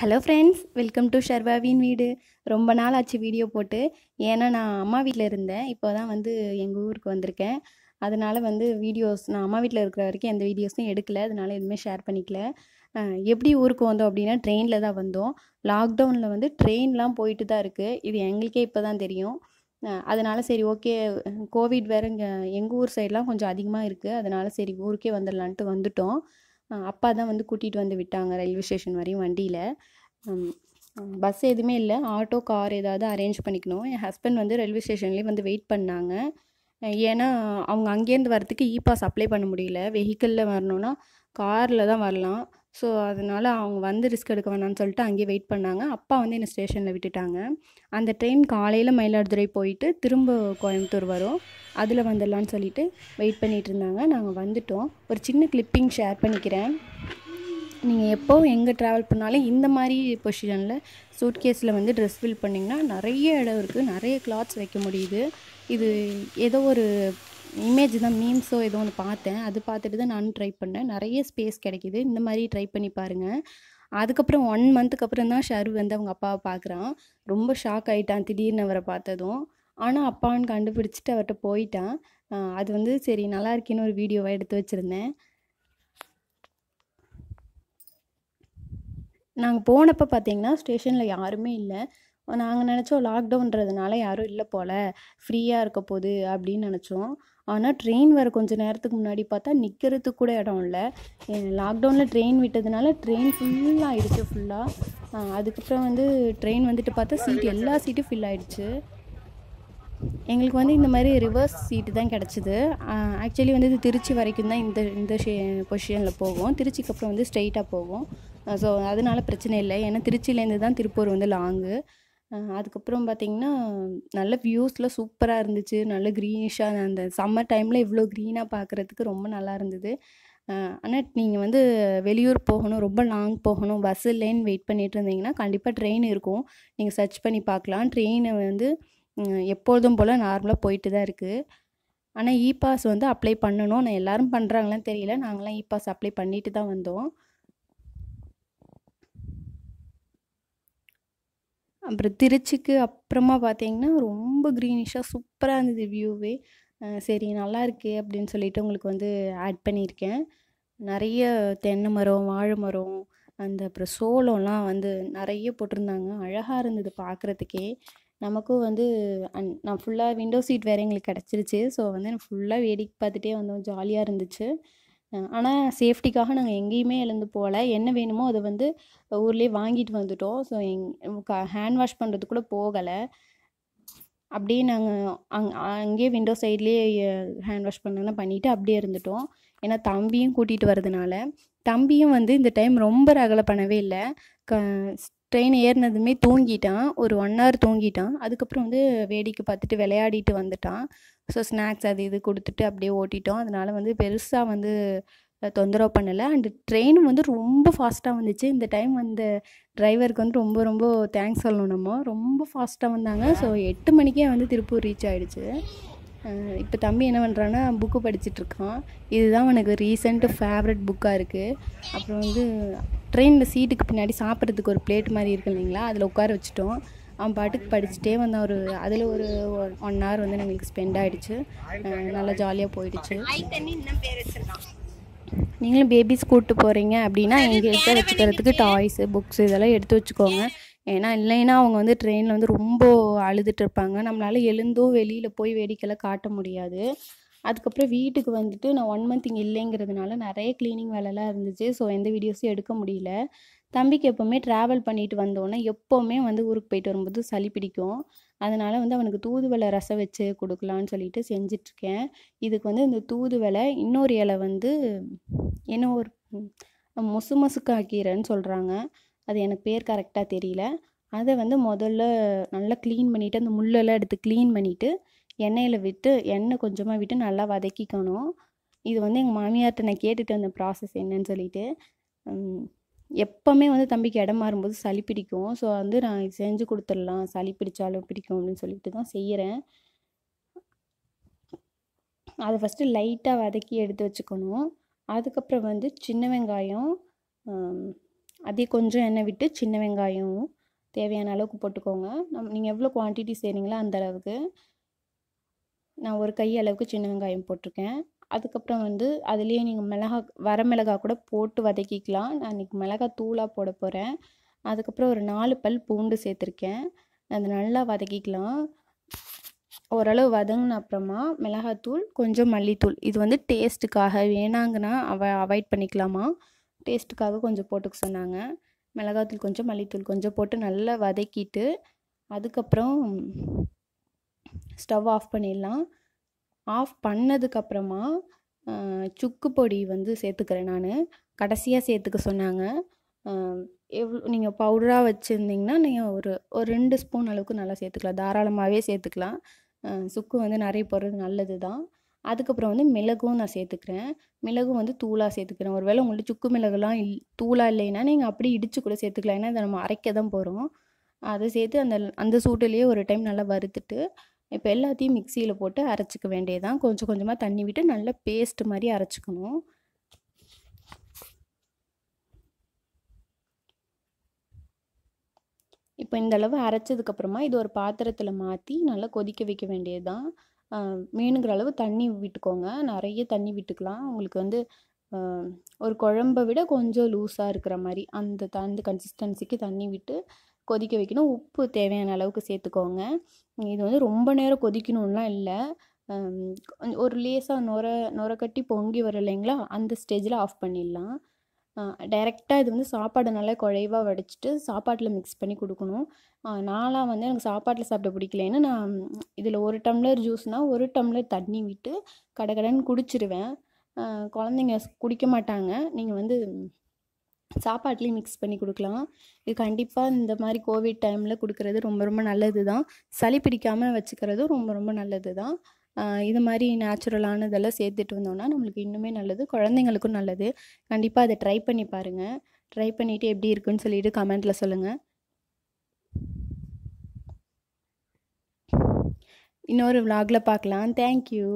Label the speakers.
Speaker 1: hello friends welcome to ஷர்வாவின் வீடு ரொம்ப நாள் ஆச்சு வீடியோ போட்டு ஏன்னா நான் அம்மா வீட்டில் இருந்தேன் இப்போ தான் வந்து எங்கள் ஊருக்கு வந்திருக்கேன் அதனால் வந்து வீடியோஸ் நான் அம்மா வீட்டில் இருக்கிற வரைக்கும் எந்த வீடியோஸும் எடுக்கல அதனால் எதுவுமே ஷேர் பண்ணிக்கல எப்படி ஊருக்கு வந்தோம் அப்படின்னா ட்ரெயினில் தான் வந்தோம் லாக்டவுனில் வந்து ட்ரெயின்லாம் போயிட்டு தான் இருக்குது இது எங்களுக்கே இப்போ தான் தெரியும் அதனால் சரி ஓகே கோவிட் வேறு இங்கே எங்கள் ஊர் சைட்லாம் கொஞ்சம் அதிகமாக இருக்குது அதனால் சரி ஊருக்கே வந்துடலான்ட்டு வந்துட்டோம் அப்பா தான் வந்து கூட்டிகிட்டு வந்து விட்டாங்க ரயில்வே ஸ்டேஷன் வரையும் வண்டியில் பஸ் எதுவுமே இல்லை ஆட்டோ கார் ஏதாவது அரேஞ்ச் பண்ணிக்கணும் என் ஹஸ்பண்ட் வந்து ரயில்வே ஸ்டேஷன்லேயே வந்து வெயிட் பண்ணாங்க ஏன்னா அவங்க அங்கேருந்து வரத்துக்கு இ பாஸ் அப்ளை பண்ண முடியல வெஹிக்கிளில் வரணுன்னா காரில் தான் வரலாம் ஸோ அதனால் அவங்க வந்து ரிஸ்க் எடுக்க வேணாம்னு சொல்லிட்டு அங்கேயே வெயிட் பண்ணாங்க அப்பா வந்து என்னை ஸ்டேஷனில் விட்டுட்டாங்க அந்த ட்ரெயின் காலையில் மயிலாடுதுறை போயிட்டு திரும்ப கோயம்புத்தூர் வரும் அதில் வந்துடலான்னு சொல்லிட்டு வெயிட் பண்ணிகிட்டு இருந்தாங்க நாங்கள் வந்துட்டோம் ஒரு சின்ன கிளிப்பிங் ஷேர் பண்ணிக்கிறேன் நீங்கள் எப்போ எங்கே ட்ராவல் பண்ணாலும் இந்த மாதிரி பொசிஷனில் சூட் கேஸில் வந்து ட்ரெஸ் ஃபில் பண்ணிங்கன்னா நிறைய இடம் இருக்குது நிறைய கிளாத்ஸ் வைக்க முடியுது இது ஏதோ ஒரு இமேஜ் தான் மீம்ஸோ ஏதோ ஒன்று பார்த்தேன் அது பார்த்துட்டு தான் நானும் ட்ரை பண்ணேன் நிறைய ஸ்பேஸ் கிடைக்கிது இந்த மாதிரி ட்ரை பண்ணி பாருங்கள் அதுக்கப்புறம் ஒன் மந்த்துக்கு அப்புறம் தான் ஷரு வந்து அவங்க அப்பாவை பார்க்குறான் ரொம்ப ஷாக் ஆகிட்டான் திடீர்னு அவரை பார்த்ததும் ஆனால் அப்பான்னு கண்டுபிடிச்சிட்டு அவர்கிட்ட போயிட்டான் அது வந்து சரி நல்லா இருக்கேன்னு ஒரு வீடியோவாக எடுத்து வச்சுருந்தேன் நாங்கள் போனப்போ பார்த்தீங்கன்னா ஸ்டேஷனில் யாருமே இல்லை நாங்கள் நினச்சோம் லாக்டவுன்றதுனால யாரும் இல்லை போல் ஃப்ரீயாக இருக்க போகுது அப்படின்னு நினச்சோம் ஆனால் ட்ரெயின் வர கொஞ்சம் நேரத்துக்கு முன்னாடி பார்த்தா நிற்கிறதுக்கு கூட இடம் இல்லை லாக்டவுனில் ட்ரெயின் விட்டதுனால ட்ரெயின் ஃபுல்லாக ஆகிடுச்சு ஃபுல்லாக அதுக்கப்புறம் வந்து ட்ரெயின் வந்துட்டு பார்த்தா சீட் எல்லா சீட்டும் ஃபில் ஆகிடுச்சு எங்களுக்கு வந்து இந்த மாதிரி ரிவர்ஸ் சீட்டு தான் கிடச்சிது ஆக்சுவலி வந்து இது திருச்சி வரைக்கும் தான் இந்த இந்த ஷே பொசிஷனில் போகும் திருச்சிக்கு அப்புறம் வந்து ஸ்ட்ரெயிட்டாக போகும் ஸோ அதனால பிரச்சனை இல்லை ஏன்னா திருச்சியிலேருந்து தான் திருப்பூர் வந்து லாங்கு அதுக்கப்புறம் பார்த்திங்கன்னா நல்ல வியூஸ்லாம் சூப்பராக இருந்துச்சு நல்ல க்ரீனிஷாக அந்த சம்மர் டைமில் இவ்வளோ க்ரீனாக பார்க்குறதுக்கு ரொம்ப நல்லா இருந்தது ஆனால் நீங்கள் வந்து வெளியூர் போகணும் ரொம்ப லாங் போகணும் பஸ் இல்லைன்னு வெயிட் பண்ணிகிட்டு இருந்தீங்கன்னா கண்டிப்பாக ட்ரெயின் இருக்கும் நீங்கள் சர்ச் பண்ணி பார்க்கலாம் ட்ரெயினை வந்து எப்பொழுதும் போல் நார்மலாக போயிட்டு தான் இருக்குது ஆனால் இ பாஸ் வந்து அப்ளை பண்ணணும் ஆனால் எல்லோரும் பண்ணுறாங்களான்னு தெரியல நாங்களாம் இ பாஸ் அப்ளை பண்ணிட்டு தான் வந்தோம் அப்புறம் திருச்சிக்கு அப்புறமா பார்த்தீங்கன்னா ரொம்ப க்ரீனிஷாக சூப்பராக இருந்தது வியூவே சரி நல்லா இருக்கு அப்படின்னு சொல்லிட்டு உங்களுக்கு வந்து ஆட் பண்ணியிருக்கேன் நிறைய தென்னை மரம் வாழை மரம் அந்த அப்புறம் சோளம்லாம் வந்து நிறைய போட்டிருந்தாங்க அழகாக இருந்தது பார்க்குறதுக்கே நமக்கும் வந்து அந் நான் ஃபுல்லாக விண்டோ சீட் வேறு எங்களுக்கு கிடச்சிருச்சு ஸோ வந்து நான் ஃபுல்லாக வேடிக்கை பார்த்துட்டே வந்தோம் ஜாலியாக இருந்துச்சு ஆனால் சேஃப்டிக்காக நாங்கள் எங்கேயுமே எழுந்து போகல என்ன வேணுமோ அதை வந்து ஊர்லேயே வாங்கிட்டு வந்துட்டோம் ஸோ எங் ஹேண்ட் வாஷ் பண்ணுறதுக்குள்ளே போகலை அப்படியே நாங்கள் அங் அங்கேயே விண்டோ சைட்லேயே ஹேண்ட் வாஷ் பண்ணலாம் பண்ணிவிட்டு அப்படியே இருந்துட்டோம் ஏன்னா தம்பியும் கூட்டிகிட்டு வரதுனால தம்பியும் வந்து இந்த டைம் ரொம்ப ரகலை பண்ணவே இல்லை க ட்ரெயின் ஏறினதுமே தூங்கிட்டான் ஒரு ஒன் ஹவர் தூங்கிட்டான் அதுக்கப்புறம் வந்து வேடிக்கை பார்த்துட்டு விளையாடிட்டு வந்துட்டான் ஸோ ஸ்நாக்ஸ் அது இது கொடுத்துட்டு அப்படியே ஓட்டிட்டோம் அதனால் வந்து பெருசாக வந்து தொந்தரவு பண்ணலை அண்டு ட்ரெயினும் வந்து ரொம்ப ஃபாஸ்ட்டாக வந்துச்சு இந்த டைம் அந்த டிரைவருக்கு வந்து ரொம்ப ரொம்ப தேங்க்ஸ் சொல்லணும் நம்ம ரொம்ப ஃபாஸ்ட்டாக வந்தாங்க ஸோ எட்டு மணிக்கே வந்து திருப்பூர் ரீச் ஆகிடுச்சு இப்போ தம்பி என்ன பண்ணுறான்னா புக்கு படிச்சுட்ருக்கான் இதுதான் எனக்கு ரீசெண்ட்டு ஃபேவரட் புக்காக இருக்குது அப்புறம் வந்து ட்ரெயினில் சீட்டுக்கு பின்னாடி சாப்பிட்றதுக்கு ஒரு பிளேட் மாதிரி இருக்கு இல்லைங்களா அதில் உட்கார வச்சுட்டோம் அவன் பாட்டுக்கு படிச்சுட்டே வந்தான் ஒரு அதில் ஒரு ஒன் ஹவர் வந்து எங்களுக்கு ஸ்பெண்ட் ஆகிடுச்சு நல்லா ஜாலியாக போயிடுச்சு நீங்களும் பேபிஸ் கூப்பிட்டு போகிறீங்க அப்படின்னா இருக்க வச்சுக்கிறதுக்கு டாய்ஸு புக்ஸ் இதெல்லாம் எடுத்து வச்சுக்கோங்க ஏன்னா இல்லைன்னா அவங்க வந்து ட்ரெயினில் வந்து ரொம்ப அழுதுட்டு இருப்பாங்க நம்மளால் எழுந்தும் வெளியில் போய் வேடிக்கையில் காட்ட முடியாது அதுக்கப்புறம் வீட்டுக்கு வந்துட்டு நான் ஒன் மந்த் இங்கே இல்லைங்கிறதுனால நிறைய க்ளீனிங் வேலைலாம் இருந்துச்சு ஸோ எந்த வீடியோஸும் எடுக்க முடியல தம்பிக்கு எப்போவுமே ட்ராவல் பண்ணிட்டு வந்தோன்னே எப்போவுமே வந்து ஊருக்கு போயிட்டு வரும்போது சளி பிடிக்கும் அதனால் வந்து அவனுக்கு தூதுவளை ரசம் வச்சு கொடுக்கலான்னு சொல்லிட்டு செஞ்சிட்ருக்கேன் இதுக்கு வந்து இந்த தூதுவலை இன்னொரு இலை வந்து என்ன ஒரு மொசு மொசுக்காக்கீரைன்னு சொல்கிறாங்க அது எனக்கு பேர் கரெக்டாக தெரியல அதை வந்து முதல்ல நல்லா க்ளீன் பண்ணிவிட்டு அந்த முள்ளெல்லாம் எடுத்து க்ளீன் பண்ணிவிட்டு எண்ணெயில் விட்டு எண்ணெய் கொஞ்சமாக விட்டு நல்லா வதக்கிக்கணும் இது வந்து எங்கள் மாமியார்கிட்ட நான் கேட்டுட்டு வந்த ப்ராசஸ் என்னன்னு சொல்லிட்டு எப்போவுமே வந்து தம்பிக்கு இடம் மாறும்போது சளி பிடிக்கும் ஸோ வந்து நான் இது செஞ்சு கொடுத்துடலாம் சளி பிடிச்சாலும் பிடிக்கும் அப்படின்னு சொல்லிட்டு தான் செய்கிறேன் அதை ஃபஸ்ட்டு லைட்டாக வதக்கி எடுத்து வச்சுக்கணும் அதுக்கப்புறம் வந்து சின்ன வெங்காயம் அதே கொஞ்சம் எண்ணெய் விட்டு சின்ன வெங்காயம் தேவையான அளவுக்கு போட்டுக்கோங்க நம் நீங்கள் எவ்வளோ குவான்டிட்டி செய்கிறீங்களோ அந்தளவுக்கு நான் ஒரு கையளவுக்கு அளவுக்கு சின்ன வெங்காயம் போட்டிருக்கேன் அதுக்கப்புறம் வந்து அதுலேயே நீங்கள் மிளகா வர மிளகா கூட போட்டு வதக்கிக்கலாம் நான் இன்றைக்கி மிளகா தூளாக போட போகிறேன் அதுக்கப்புறம் ஒரு நாலு பல் பூண்டு சேர்த்துருக்கேன் அது நல்லா வதக்கிக்கலாம் ஓரளவு வதங்கின அப்புறமா மிளகாத்தூள் கொஞ்சம் மல்லித்தூள் இது வந்து டேஸ்ட்டுக்காக வேணாங்கன்னா அவ அவாய்ட் பண்ணிக்கலாமா டேஸ்ட்டுக்காக கொஞ்சம் போட்டுக்க சொன்னாங்க மிளகாத்தூள் கொஞ்சம் மல்லித்தூள் கொஞ்சம் போட்டு நல்லா வதக்கிட்டு அதுக்கப்புறம் ஸ்டவ் ஆஃப் பண்ணிடலாம் ஆஃப் பண்ணதுக்கப்புறமா சுக்கு பொடி வந்து சேர்த்துக்கிறேன் நான் கடைசியாக சேர்த்துக்க சொன்னாங்க எவ்வளோ நீங்கள் பவுடராக வச்சுருந்தீங்கன்னா நீங்கள் ஒரு ஒரு ரெண்டு ஸ்பூன் அளவுக்கு நல்லா சேர்த்துக்கலாம் தாராளமாகவே சேர்த்துக்கலாம் சுக்கு வந்து நிறைய போடுறது நல்லது தான் அதுக்கப்புறம் வந்து மிளகும் நான் சேர்த்துக்கிறேன் மிளகும் வந்து தூளாக சேர்த்துக்கிறேன் ஒருவேளை உங்கள்கிட்ட சுக்கு மிளகுலாம் இல் தூளாக இல்லைன்னா நீங்கள் அப்படியே இடிச்சு கூட சேர்த்துக்கலாம் ஏன்னா இதை நம்ம அரைக்க தான் போகிறோம் அதை சேர்த்து அந்த அந்த சூட்டிலேயே ஒரு டைம் நல்லா வறுத்துட்டு இப்போ எல்லாத்தையும் மிக்சியில் போட்டு அரைச்சிக்க வேண்டியதான் கொஞ்சம் கொஞ்சமாக தண்ணி விட்டு நல்லா பேஸ்ட் மாதிரி அரைச்சிக்கணும் இப்போ இந்தளவு அரைச்சதுக்கப்புறமா இது ஒரு பாத்திரத்தில் மாற்றி நல்லா கொதிக்க வைக்க வேண்டியது தான் மீனுங்கிற அளவு தண்ணி விட்டுக்கோங்க நிறைய தண்ணி விட்டுக்கலாம் உங்களுக்கு வந்து ஒரு குழம்பை விட கொஞ்சம் லூஸாக இருக்கிற மாதிரி அந்த அந்த கன்சிஸ்டன்சிக்கு தண்ணி விட்டு கொதிக்க வைக்கணும் உப்பு தேவையான அளவுக்கு சேர்த்துக்கோங்க இது வந்து ரொம்ப நேரம் கொதிக்கணும்லாம் இல்லை ஒரு லேசாக நுர நுர கட்டி பொங்கி வர இல்லைங்களா அந்த ஸ்டேஜில் ஆஃப் பண்ணிடலாம் டைரெக்டாக இது வந்து சாப்பாடு நல்லா குழைவாக வடிச்சிட்டு சாப்பாட்டில் மிக்ஸ் பண்ணி கொடுக்கணும் நானாக வந்து எனக்கு சாப்பாட்டில் சாப்பிட பிடிக்கலன்னு நான் இதில் ஒரு டம்ளர் ஜூஸ்னால் ஒரு டம்ளர் தண்ணி விட்டு கடன் குடிச்சிருவேன் குழந்தைங்க குடிக்க மாட்டாங்க நீங்கள் வந்து சாப்பாட்லேயும் மிக்ஸ் பண்ணி கொடுக்கலாம் இது கண்டிப்பாக இந்த மாதிரி கோவிட் டைமில் கொடுக்கறது ரொம்ப ரொம்ப நல்லது தான் சளி பிடிக்காமல் வச்சுக்கிறதும் ரொம்ப ரொம்ப நல்லது தான் இது மாதிரி நேச்சுரலானதெல்லாம் சேர்த்துட்டு வந்தோம்னா நம்மளுக்கு இன்னுமே நல்லது குழந்தைங்களுக்கும் நல்லது கண்டிப்பாக அதை ட்ரை பண்ணி பாருங்கள் ட்ரை பண்ணிவிட்டு எப்படி இருக்குன்னு சொல்லிவிட்டு கமெண்ட்டில் சொல்லுங்கள் இன்னொரு விலாகில் பார்க்கலாம் தேங்க்யூ